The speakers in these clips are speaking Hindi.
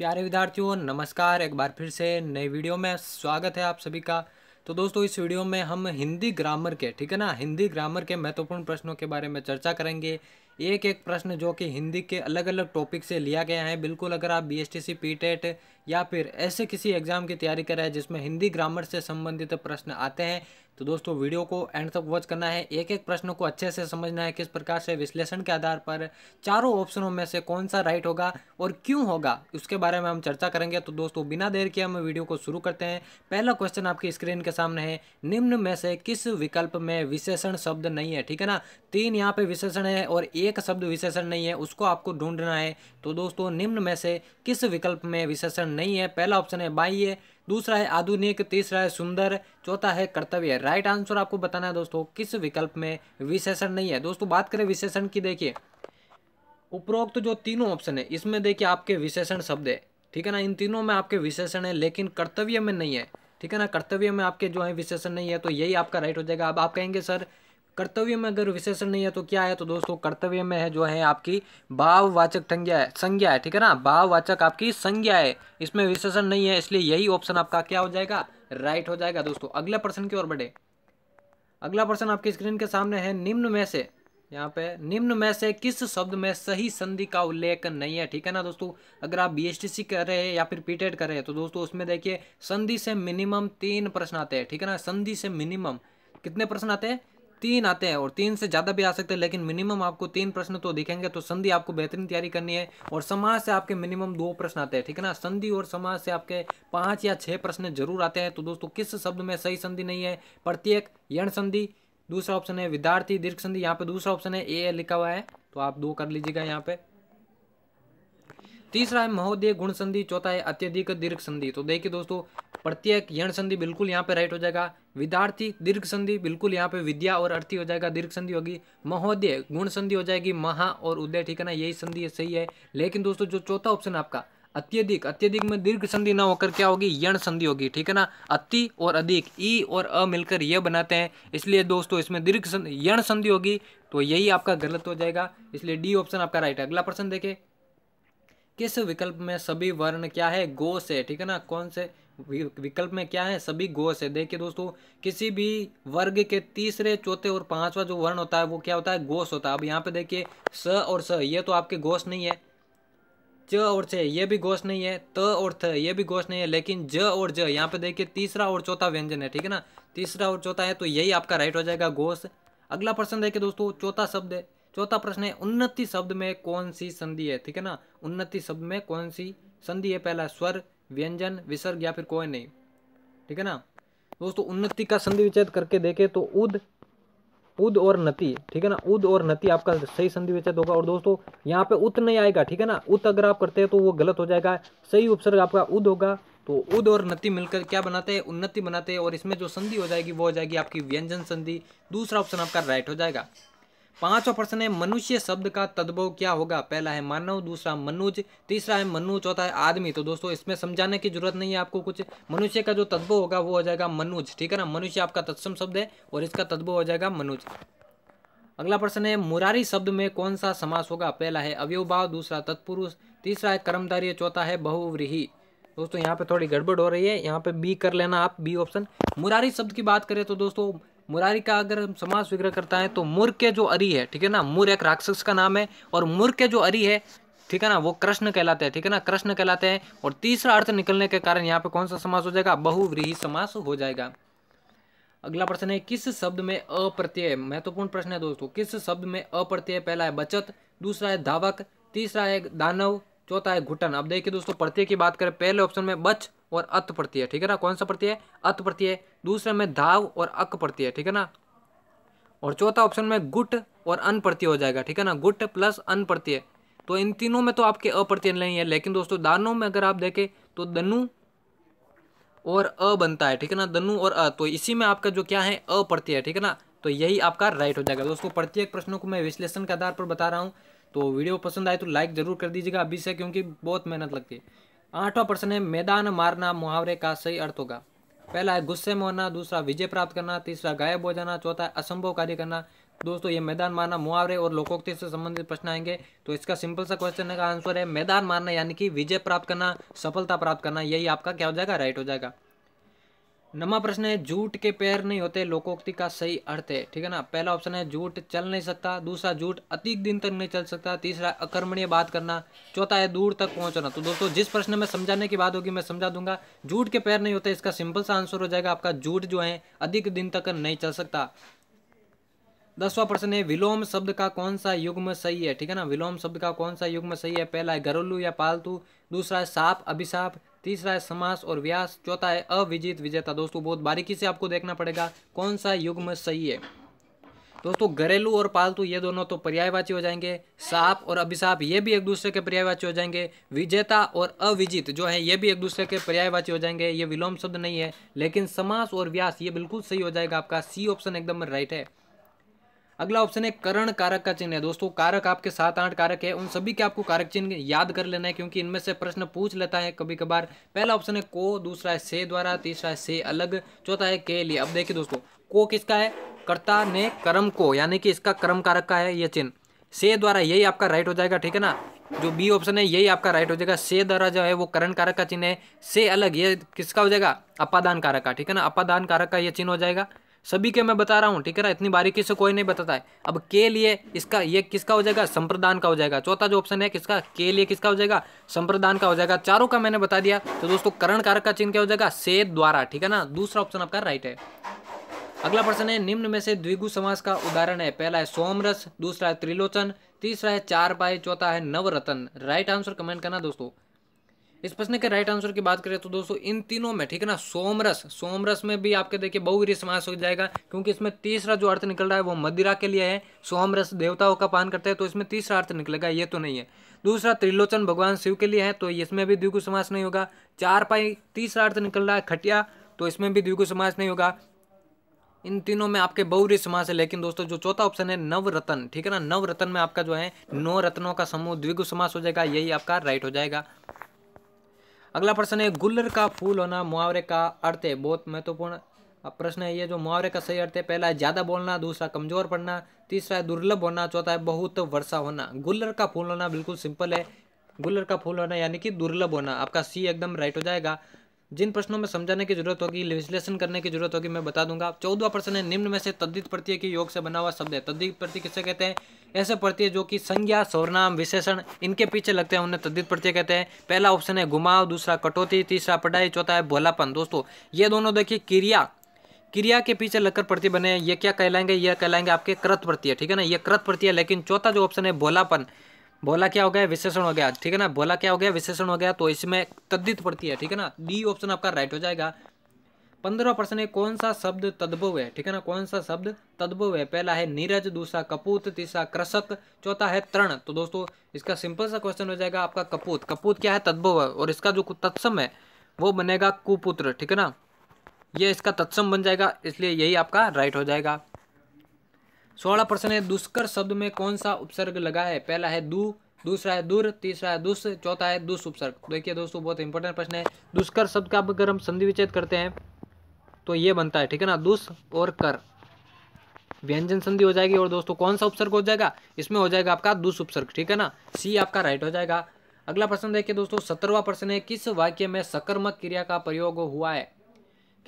प्यारे विद्यार्थियों नमस्कार एक बार फिर से नए वीडियो में स्वागत है आप सभी का तो दोस्तों इस वीडियो में हम हिंदी ग्रामर के ठीक है ना हिंदी ग्रामर के महत्वपूर्ण प्रश्नों के बारे में चर्चा करेंगे एक एक प्रश्न जो कि हिंदी के अलग अलग टॉपिक से लिया गया है बिल्कुल अगर आप B S T C P TET या फिर ऐसे किसी एग्ज़ाम की तैयारी कर रहे हैं जिसमें हिंदी ग्रामर से संबंधित प्रश्न आते हैं तो दोस्तों वीडियो को एंड तक वॉच करना है एक एक प्रश्न को अच्छे से समझना है किस प्रकार से विश्लेषण के आधार पर चारों ऑप्शनों में से कौन सा राइट होगा और क्यों होगा उसके बारे में हम चर्चा करेंगे तो दोस्तों बिना देर के हम वीडियो को शुरू करते हैं पहला क्वेश्चन आपकी स्क्रीन के सामने है निम्न में से किस विकल्प में विशेषण शब्द नहीं है ठीक है ना तीन यहाँ पे विशेषण है और एक शब्द विशेषण नहीं है उसको आपको ढूंढना है तो दोस्तों निम्न में से किस विकल्प में विशेषण नहीं है पहला ऑप्शन है बाह्य दूसरा है आधुनिक तीसरा है सुंदर चौथा है कर्तव्य राइट आंसर आपको बताना है दोस्तों किस विकल्प में विशेषण नहीं है दोस्तों बात करें विशेषण की देखिए उपरोक्त तो जो तीनों ऑप्शन है इसमें देखिए आपके विशेषण शब्द है ठीक है ना इन तीनों में आपके विशेषण है लेकिन कर्तव्य में नहीं है ठीक है ना कर्तव्य में आपके जो है विशेषण नहीं है तो यही आपका राइट हो जाएगा अब आप कहेंगे सर कर्तव्य में अगर विशेषण नहीं है तो क्या है तो दोस्तों कर्तव्य में है जो है आपकी भाववाचक संज्ञा है संज्ञा है ठीक है ना भाववाचक आपकी संज्ञा है इसमें विशेषण नहीं है इसलिए यही ऑप्शन आपका क्या हो जाएगा राइट हो जाएगा दोस्तों अगला प्रश्न की ओर बढ़े अगला प्रश्न आपकी स्क्रीन के सामने है निम्न में से यहाँ पे निम्न में से किस शब्द में सही संधि का उल्लेख नहीं है ठीक है ना दोस्तों अगर आप बीएसटीसी कर रहे हैं या फिर पीटेड e कर रहे हैं तो दोस्तों उसमें देखिए संधि से मिनिमम तीन प्रश्न आते हैं ठीक है ना संधि से मिनिमम कितने प्रश्न आते हैं तीन आते हैं और तीन से ज़्यादा भी आ सकते हैं लेकिन मिनिमम आपको तीन प्रश्न तो दिखेंगे तो संधि आपको बेहतरीन तैयारी करनी है और समाज से आपके मिनिमम दो प्रश्न आते हैं ठीक है ना संधि और समाज से आपके पाँच या छः प्रश्न जरूर आते हैं तो दोस्तों किस शब्द में सही संधि नहीं है प्रत्येक यण संधि दूसरा ऑप्शन है विद्यार्थी दीर्घ संधि यहाँ पे दूसरा ऑप्शन है ए लिखा हुआ है तो आप दो कर लीजिएगा यहाँ पे तीसरा है महोदय गुण संधि चौथा है अत्यधिक दीर्घ संधि तो देखिए दोस्तों प्रत्येक यण संधि बिल्कुल यहाँ पे राइट हो जाएगा विद्यार्थी दीर्घ संधि बिल्कुल यहाँ पे विद्या और अर्थी हो जाएगा दीर्घ संधि होगी महोदय गुण संधि हो जाएगी महा और उदय ठीक है ना यही संधि सही है लेकिन दोस्तों जो चौथा ऑप्शन आपका अत्यधिक अत्यधिक में दीर्घ संधि ना होकर क्या होगी यण संधि होगी ठीक है ना अति और अधिक ई और अ मिलकर यह बनाते हैं इसलिए दोस्तों इसमें दीर्घ संधि यण संधि होगी तो यही आपका गलत हो जाएगा इसलिए डी ऑप्शन आपका राइट है अगला प्रश्न देखें किस विकल्प में सभी वर्ण क्या है गोश है ठीक है ना कौन से विकल्प में क्या है सभी गोश है देखिए दोस्तों किसी भी वर्ग के तीसरे चौथे और पांचवा जो वर्ण होता है वो क्या होता है गोश होता है अब यहाँ पे देखिए स और स ये तो आपके गोस नहीं है च और छ ये भी गोस नहीं है त और थ ये भी गोस नहीं है लेकिन ज और ज यहाँ पे देखिए तीसरा और चौथा व्यंजन है ठीक है ना तीसरा और चौथा है तो यही आपका राइट हो जाएगा गोश अगला प्रश्न देखिए दोस्तों चौथा शब्द है चौथा प्रश्न है उन्नति शब्द में कौन सी संधि है ठीक है ना उन्नति शब्द में कौन सी संधि है पहला स्वर व्यंजन विसर्ग या फिर कोई नहीं ठीक है ना दोस्तों उन्नति का संधि विच्छेद करके देखें तो उद उद और नति ठीक है ना उद और नति आपका सही संधि विच्छेद होगा और दोस्तों यहाँ पे उत नहीं आएगा ठीक है ना उत अगर आप करते हैं तो वो गलत हो जाएगा सही उपसर्ग आपका उद होगा तो उद और नति मिलकर क्या बनाते हैं उन्नति बनाते हैं और इसमें जो संधि हो जाएगी वो हो जाएगी आपकी व्यंजन संधि दूसरा ऑप्शन आपका राइट हो जाएगा पांचवा प्रश्न है मनुष्य शब्द का तद्भव क्या होगा पहला है मानव दूसरा मनुज तीसरा है मनु चौथा है आदमी तो दोस्तों इसमें समझाने की जरूरत नहीं है आपको कुछ मनुष्य का जो तद्भव होगा वो हो जाएगा मनुज ठीक है ना मनुष्य आपका तत्सम शब्द है और इसका तद्भव हो जाएगा मनुज अगला प्रश्न है मुरारी शब्द में कौन सा समास होगा पहला है अवयभाव दूसरा तत्पुरुष तीसरा है कर्मधारी चौथा है बहुव्रीही दोस्तों यहाँ पे थोड़ी गड़बड़ हो रही है यहाँ पे बी कर लेना आप बी ऑप्शन मुरारी शब्द की बात करें तो दोस्तों मुरारी का अगर हम समास विग्रह करता है तो मुर के जो अरी है ठीक है ना मुर एक राक्षस का नाम है और मुर के जो अरी है ठीक है ना वो कृष्ण कहलाते हैं ठीक है ना कृष्ण कहलाते हैं और तीसरा अर्थ निकलने के कारण यहाँ पे कौन सा समास हो जाएगा बहुव्रीही समास हो जाएगा अगला प्रश्न है किस शब्द में अप्रत्यय महत्वपूर्ण प्रश्न है दोस्तों किस शब्द में अप्रत्यय पहला है बचत दूसरा है धावक तीसरा है दानव चौथा है घुटन अब देखिए दोस्तों प्रत्यय की बात करें पहले ऑप्शन में बच और अत प्रत्यय ठीक है ना कौन सा प्रत्यय अत प्रत्यय दूसरे में धाव और अक प्रत्यय ठीक है ना और चौथा ऑप्शन में गुट और अन प्रत्यय हो जाएगा ठीक है ना गुट प्लस अन प्रत्यय तो इन तीनों में तो आपके अप्रत्यय नहीं है लेकिन दोस्तों दानों में अगर आप देखें तो दनु और अ बनता है ठीक है ना दनु और अ तो इसी में आपका जो क्या है अप्रत्यय ठीक है ना तो यही आपका राइट हो जाएगा दोस्तों प्रत्येक प्रश्नों को मैं विश्लेषण के आधार पर बता रहा हूँ तो वीडियो पसंद आए तो लाइक ज़रूर कर दीजिएगा अभी से क्योंकि बहुत मेहनत लगती है आठवां प्रश्न है मैदान मारना मुहावरे का सही अर्थ होगा पहला है गुस्से में होना दूसरा विजय प्राप्त करना तीसरा गायब हो जाना चौथा है असंभव कार्य करना दोस्तों ये मैदान मारना मुहावरे और लोकोक्ति से संबंधित प्रश्न आएंगे तो इसका सिंपल सा क्वेश्चन का आंसर है मैदान मारना यानी कि विजय प्राप्त करना सफलता प्राप्त करना यही आपका क्या हो जाएगा राइट हो जाएगा नवा प्रश्न है जूट के पैर नहीं होते लोकोक्ति का सही अर्थ है ठीक है ना पहला ऑप्शन है जूट चल नहीं सकता दूसरा जूट अधिक दिन तक नहीं चल सकता तीसरा अकर्मणीय बात करना चौथा है दूर तक पहुंचना तो दोस्तों जिस प्रश्न में समझाने की बात होगी मैं समझा दूंगा जूट के पैर नहीं होते इसका सिंपल सा आंसर हो जाएगा आपका जूट जो है अधिक दिन तक नहीं चल सकता दसवा प्रश्न है विलोम शब्द का कौन सा युग्म सही है ठीक है ना विलोम शब्द का कौन सा युग्म सही है पहला है घरेलू या पालतू दूसरा है साप अभिशाप तीसरा है समास और व्यास चौथा है अविजित विजेता दोस्तों बहुत बारीकी से आपको देखना पड़ेगा कौन सा युग्म सही है दोस्तों घरेलू और पालतू ये दोनों तो पर्यायवाची हो जाएंगे साप और अभिशाप ये भी एक दूसरे के पर्यायवाची हो जाएंगे विजेता और अविजित जो है ये भी एक दूसरे के पर्यायवाची हो जाएंगे ये विलोम शब्द नहीं है लेकिन समास और व्यास ये बिल्कुल सही हो जाएगा आपका सी ऑप्शन एकदम राइट है अगला ऑप्शन है करण कारक का चिन्ह है दोस्तों कारक आपके सात आठ कारक है उन सभी के आपको कारक चिन्ह याद कर लेना है क्योंकि इनमें से प्रश्न पूछ लेता है कभी कभार पहला ऑप्शन है को दूसरा है से द्वारा तीसरा है से अलग चौथा है के लिए अब देखिए दोस्तों को किसका है कर्ता ने कर्म को यानी कि इसका कर्म कारक का है यह चिन्ह से द्वारा यही आपका राइट हो जाएगा ठीक है ना जो बी ऑप्शन है यही आपका राइट हो जाएगा से द्वारा जो है वो करण कारक का चिन्ह है से अलग ये किसका हो जाएगा अपादान कारक का ठीक है ना अपादान कारक का ये चिन्ह हो जाएगा सभी के मैं बता रहा हूँ ठीक है ना इतनी बारीकी से कोई नहीं बताता है अब के लिए इसका ये किसका हो जाएगा संप्रदान का हो जाएगा चौथा जो ऑप्शन है किसका के लिए किसका हो जाएगा संप्रदान का हो जाएगा चारों का मैंने बता दिया तो दोस्तों करण कारक का चिन्ह क्या हो जाएगा से द्वारा ठीक है ना दूसरा ऑप्शन आपका राइट है अगला प्रश्न है निम्न में से द्विगु समास का उदाहरण है पहला है सोमरस दूसरा है त्रिलोचन तीसरा है चार पाई चौथा है नवरत्न राइट आंसर कमेंट करना दोस्तों इस प्रश्न के राइट आंसर की बात करें तो दोस्तों इन तीनों में ठीक है ना सोमरस सोमरस में भी आपके देखिए बहुवीर समास हो जाएगा क्योंकि इसमें तीसरा जो अर्थ निकल रहा है वो मदिरा के लिए है सोमरस देवताओं का पान करते हैं तो इसमें तीसरा अर्थ निकलेगा ये तो नहीं है दूसरा त्रिलोचन भगवान शिव के लिए है तो इसमें भी द्विगु समास नहीं होगा चार पाई तीसरा अर्थ निकल रहा है खटिया तो इसमें भी द्विगु समास नहीं होगा इन तीनों में आपके बहुरी समास है लेकिन दोस्तों जो चौथा ऑप्शन है नवरत्न ठीक है ना नवरत्न में आपका जो है नौ रत्नों का समूह द्विगु समास हो जाएगा यही आपका राइट हो जाएगा अगला प्रश्न है गुल्लर का फूल होना मुहावरे का अर्थ है बहुत महत्वपूर्ण प्रश्न है ये जो मुहावरे का सही अर्थ है पहला है ज़्यादा बोलना दूसरा कमज़ोर पड़ना तीसरा है दुर्लभ होना चौथा है बहुत वर्षा होना गुल्लर का फूल होना बिल्कुल सिंपल है गुल्लर का फूल होना यानी कि दुर्लभ होना आपका सी एकदम राइट हो जाएगा जिन प्रश्नों में समझाने की जरूरत होगी विश्लेषण करने की जरूरत होगी मैं बता दूंगा चौदह प्रश्न है निम्न में से तद्दित प्रत्यय के योग से बना हुआ शब्द है तद्दित प्रत्यय किससे कहते हैं ऐसे प्रत्यय जो कि संज्ञा सौरनाम विशेषण इनके पीछे लगते हैं उन्हें तद्दित प्रत्यय कहते हैं पहला ऑप्शन है घुमाव दूसरा कटौती तीसरा पढ़ाई चौथा है भोलापन दोस्तों ये दोनों देखिए क्रिया क्रिया के पीछे लगकर प्रत्यय बने ये क्या कहलाएंगे यह कहलाएंगे आपके कृत प्रत्यय ठीक है ना ये कृत प्रत्यय लेकिन चौथा जो ऑप्शन है भोलापन बोला क्या हो गया विशेषण हो गया ठीक है ना बोला क्या हो गया विशेषण हो गया तो इसमें तद्दित पड़ती है ठीक है ना डी ऑप्शन आपका राइट हो जाएगा पंद्रह प्रश्न है कौन सा शब्द तद्भव है ठीक है ना कौन सा शब्द तद्भव है पहला है नीरज दूसरा कपूत तीसरा कृषक चौथा है तरण तो दोस्तों इसका सिंपल सा क्वेश्चन हो जाएगा आपका कपूत कपूत क्या है तद्भव है और इसका जो तत्सम है वो बनेगा कुपुत्र ठीक है ना ये इसका तत्सम बन जाएगा इसलिए यही आपका राइट हो जाएगा सोलह प्रश्न है दुष्कर शब्द में कौन सा उपसर्ग लगा है पहला है दू दूसरा है दूर तीसरा है दुष् चौथा है दुष उपसर्ग तो देखिए दोस्तों बहुत इंपॉर्टेंट प्रश्न है दुष्कर शब्द का अगर हम संधि विच्छेद करते हैं तो ये बनता है ठीक है ना दुष और कर व्यंजन संधि हो जाएगी और दोस्तों कौन सा उपसर्ग हो जाएगा इसमें हो जाएगा आपका दुष उपसर्ग ठीक है ना सी आपका राइट हो जाएगा अगला प्रश्न देखिए दोस्तों सत्रहवा प्रश्न है किस वाक्य में सकर्मक क्रिया का प्रयोग हुआ है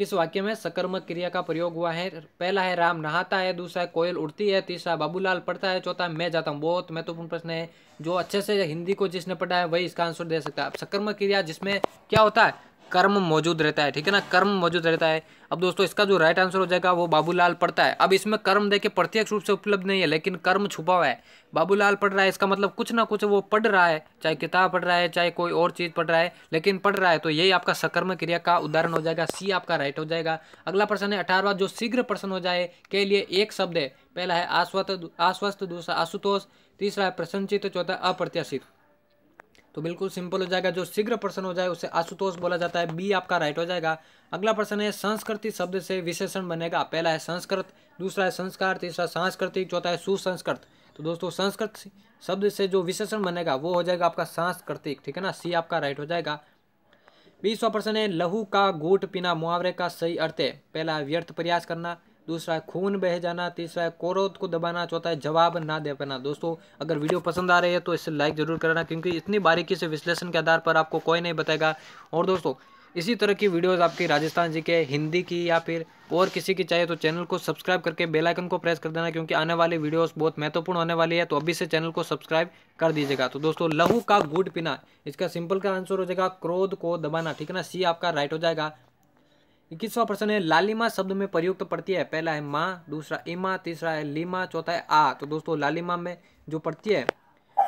किस वाक्य में सकर्मक क्रिया का प्रयोग हुआ है पहला है राम नहाता है दूसरा है कोयल उड़ती है तीसरा बाबूलाल पढ़ता है चौथा मैं जाता हूँ बहुत महत्वपूर्ण प्रश्न है जो अच्छे से हिंदी को जिसने पढ़ा है वही इसका आंसर दे सकता है सकर्मक क्रिया जिसमें क्या होता है कर्म मौजूद रहता है ठीक है ना कर्म मौजूद रहता है अब दोस्तों इसका जो राइट आंसर हो जाएगा वो बाबूलाल पढ़ता है अब इसमें कर्म देखे प्रत्यक्ष रूप से उपलब्ध नहीं है लेकिन कर्म छुपा हुआ है बाबूलाल पढ़ रहा है इसका मतलब कुछ ना कुछ वो पढ़ रहा है चाहे किताब पढ़ रहा है चाहे कोई और चीज़ पढ़ रहा है लेकिन पढ़ रहा है तो यही आपका सकर्म क्रिया का उदाहरण हो जाएगा सी आपका राइट हो जाएगा अगला प्रश्न है अठारवा जो शीघ्र प्रश्न हो जाए के लिए एक शब्द है पहला है आश्वस्त आश्वस्त दूसरा आशुतोष तीसरा है प्रसन्नचित चौथा अप्रत्याशित तो बिल्कुल सिंपल हो जाएगा जो शीघ्र प्रश्न हो जाए उसे आशुतोष बोला जाता है बी आपका राइट हो जाएगा अगला प्रश्न है संस्कृति शब्द से विशेषण बनेगा पहला है संस्कृत दूसरा है संस्कार तीसरा सांस्कृतिक चौथा है सुसंस्कृत तो दोस्तों संस्कृत शब्द से जो विशेषण बनेगा वो हो जाएगा आपका सांस्कृतिक ठीक है ना सी आपका राइट हो जाएगा बीसवा प्रश्न है लहू का गूट पीना मुहावरे का सही अर्थ है पहला व्यर्थ प्रयास करना दूसरा है खून बह जाना तीसरा है कोरोध को दबाना चौथा है जवाब ना दे पाना दोस्तों अगर वीडियो पसंद आ रही है तो इसे लाइक ज़रूर करना क्योंकि इतनी बारीकी से विश्लेषण के आधार पर आपको कोई नहीं बताएगा और दोस्तों इसी तरह की वीडियोस आपकी राजस्थान जी के हिंदी की या फिर और किसी की चाहिए तो चैनल को सब्सक्राइब करके बेल आइकन को प्रेस कर देना क्योंकि आने वाली वीडियोस बहुत महत्वपूर्ण होने वाली है तो अभी से चैनल को सब्सक्राइब कर दीजिएगा तो दोस्तों लहू का गुड़ पीना इसका सिंपल का आंसर हो जाएगा क्रोध को दबाना ठीक है ना सी आपका राइट हो जाएगा इक्कीसवा प्रश्न है लालिमा शब्द में प्रयुक्त प्रत्यय है पहला है माँ दूसरा इमा तीसरा है लीमा चौथा है आ तो दोस्तों लालिमा में जो प्रत्यय है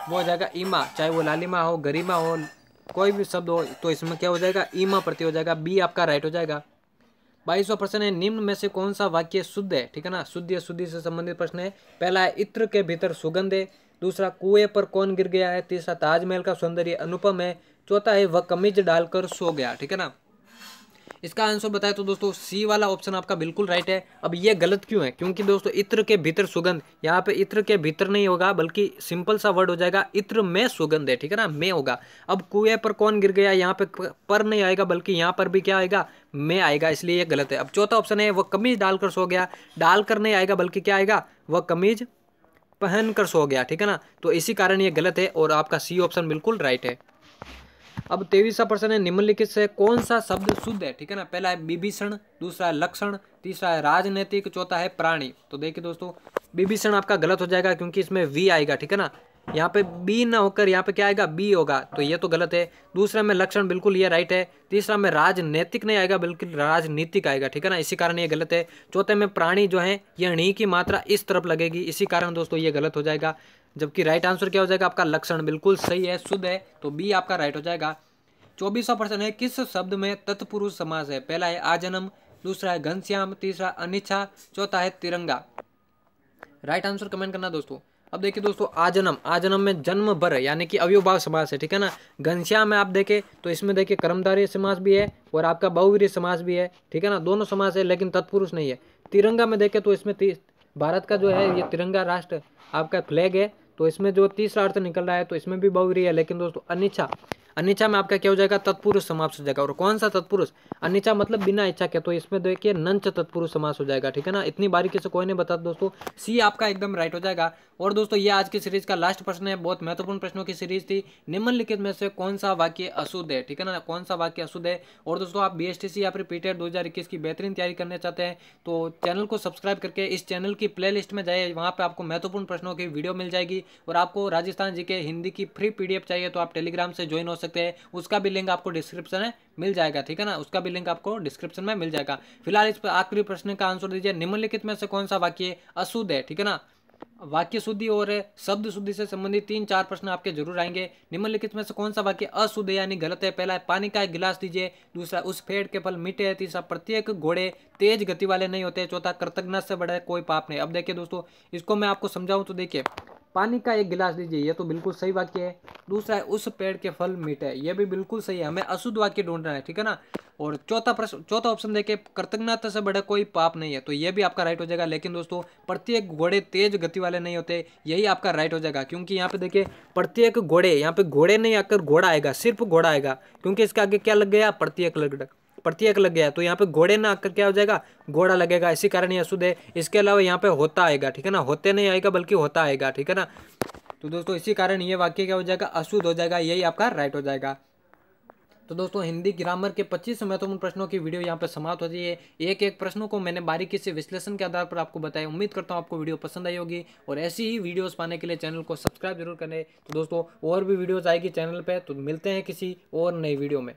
वो हो जाएगा ईमा चाहे वो लालिमा हो गरिमा हो कोई भी शब्द हो तो इसमें क्या हो जाएगा ईमा प्रत्यय हो जाएगा बी आपका राइट हो जाएगा बाईसवा प्रश्न है निम्न में से कौन सा वाक्य शुद्ध है ठीक है ना शुद्ध या शुद्धि से संबंधित प्रश्न है पहला है इत्र के भीतर सुगंध है दूसरा कुएं पर कौन गिर गया है तीसरा ताजमहल का सौंदर्य अनुपम है चौथा है वह कमीज डालकर सो गया ठीक है ना इसका आंसर बताए तो दोस्तों सी वाला ऑप्शन आपका बिल्कुल राइट है अब ये गलत क्यों है क्योंकि दोस्तों इत्र के भीतर सुगंध यहाँ पे इत्र के भीतर नहीं होगा बल्कि सिंपल सा वर्ड हो जाएगा इत्र में सुगंध है ठीक है ना में होगा अब कुएं पर कौन गिर गया यहाँ पे पर नहीं आएगा बल्कि यहाँ पर भी क्या आएगा में आएगा इसलिए यह गलत है अब चौथा ऑप्शन है वह कमीज डालकर सो गया डालकर नहीं आएगा बल्कि क्या आएगा वह कमीज पहनकर सो गया ठीक है ना तो इसी कारण ये गलत है और आपका सी ऑप्शन बिल्कुल राइट है अब तेईसवा प्रश्न है निम्नलिखित से कौन सा शब्द शुद्ध है ठीक है ना पहला है विभीषण दूसरा है लक्षण तीसरा है राजनीतिक चौथा है प्राणी तो देखिए दोस्तों विभीषण आपका गलत हो जाएगा क्योंकि इसमें वी आएगा ठीक है ना यहाँ पे बी ना होकर यहाँ पे क्या आएगा बी होगा तो ये तो गलत है दूसरा में लक्षण बिल्कुल ये राइट है तीसरा में राजनीतिक नहीं आएगा बिल्कुल राजनीतिक आएगा ठीक है ना इसी कारण ये गलत है चौथे में प्राणी जो है ये णी की मात्रा इस तरफ लगेगी इसी कारण दोस्तों ये गलत हो जाएगा जबकि राइट आंसर क्या हो जाएगा आपका लक्षण बिल्कुल सही है शुद्ध है तो बी आपका राइट हो जाएगा चौबीसवा प्रश्न है किस शब्द में तत्पुरुष समास है पहला है आजन्म दूसरा है घनश्याम तीसरा अनिच्छा चौथा है तिरंगा राइट आंसर कमेंट करना दोस्तों अब देखिए दोस्तों आजन्म आजन्म में जन्म भर यानी कि अवयभाव समास है ठीक है ना घनश्याम में आप देखें तो इसमें देखिए कर्मदारी समास भी है और आपका बहुवीर समास भी है ठीक है ना दोनों समास है लेकिन तत्पुरुष नहीं है तिरंगा में देखें तो इसमें भारत का जो है ये तिरंगा राष्ट्र आपका फ्लैग है तो इसमें जो तीसरा अर्थ निकल रहा है तो इसमें भी बहुरी है लेकिन दोस्तों अनिच्छा अनिच्छा में आपका क्या हो जाएगा तत्पुरुष समाप्त हो जाएगा और कौन सा तत्पुरुष अनिच्छा मतलब बिना इच्छा के तो इसमें देखिए नंच तत्पुरुष समास हो जाएगा ठीक है ना इतनी बारीकी से कोई नहीं बता दोस्तों सी आपका एकदम राइट हो जाएगा और दोस्तों ये आज की सीरीज का लास्ट प्रश्न है बहुत महत्वपूर्ण प्रश्नों की सीरीज थी निम्नलिखित में से कौन सा वाक्य अशुद्ध है ठीक है ना कौन सा वाक्य अशुद्ध है और दोस्तों आप बी या फिर पीटेड दो की बेहतरीन तैयारी करना चाहते हैं तो चैनल को सब्सक्राइब करके इस चैनल की लिस्ट में जाए वहाँ पर आपको महत्वपूर्ण प्रश्नों की वीडियो मिल जाएगी और आपको राजस्थान जी के हिंदी की फ्री पीडीएफ चाहिए तो आप टेलीग्राम से ज्वाइन हो सकते हैं उसका भी लिंक आपको डिस्क्रिप्शन में मिल जाएगा ठीक है ना उसका भी लिंक आपको डिस्क्रिप्शन में मिल जाएगा फिलहाल इस पर आखिरी प्रश्न का आंसर दीजिए निम्नलिखित में से कौन सा वाक्य अशुद्ध है ठीक है ना वाक्य शुद्धि और शब्द शुद्धि से संबंधित तीन चार प्रश्न आपके जरूर आएंगे निम्नलिखित में से कौन सा वाक्य अशुद्ध यानी गलत है पहला है पानी का एक गिलास दीजिए दूसरा उस पेड़ के फल मीठे है तीसरा प्रत्येक घोड़े तेज गति वाले नहीं होते चौथा कृतज्ञता से बड़ा कोई पाप नहीं अब देखिए दोस्तों इसको मैं आपको समझाऊं तो देखिए पानी का एक गिलास लीजिए यह तो बिल्कुल सही वाक्य है दूसरा है उस पेड़ के फल मीठे यह भी बिल्कुल सही है हमें अशुद्ध वाक्य ढूंढना है ठीक है ना और चौथा प्रश्न चौथा ऑप्शन देखे कृतज्ञता से बड़ा कोई पाप नहीं है तो यह भी आपका राइट हो जाएगा लेकिन दोस्तों प्रत्येक घोड़े तेज गति वाले नहीं होते यही आपका राइट हो जाएगा क्योंकि यहाँ पे देखिए प्रत्येक घोड़े यहाँ पे घोड़े नहीं आकर घोड़ा आएगा सिर्फ घोड़ा आएगा क्योंकि इसके आगे क्या लग गया प्रत्येक लग प्रत्येक लग गया तो यहाँ पे घोड़े ना आकर क्या हो जाएगा घोड़ा लगेगा इसी कारण ये अशुद्ध है इसके अलावा यहाँ पे होता आएगा ठीक है ना होते नहीं आएगा बल्कि होता आएगा ठीक है ना तो दोस्तों इसी कारण ये वाक्य क्या हो जाएगा अशुद्ध हो जाएगा यही आपका राइट हो जाएगा तो दोस्तों हिंदी ग्रामर के 25 महत्वपूर्ण प्रश्नों की वीडियो यहाँ पर समाप्त होती है एक एक प्रश्नों को मैंने बारीकी से विश्लेषण के आधार पर आपको बताया उम्मीद करता हूँ आपको वीडियो पसंद आई होगी और ऐसी ही वीडियोस पाने के लिए चैनल को सब्सक्राइब जरूर करें तो दोस्तों और भी वीडियोस आएगी चैनल पर तो मिलते हैं किसी और नई वीडियो में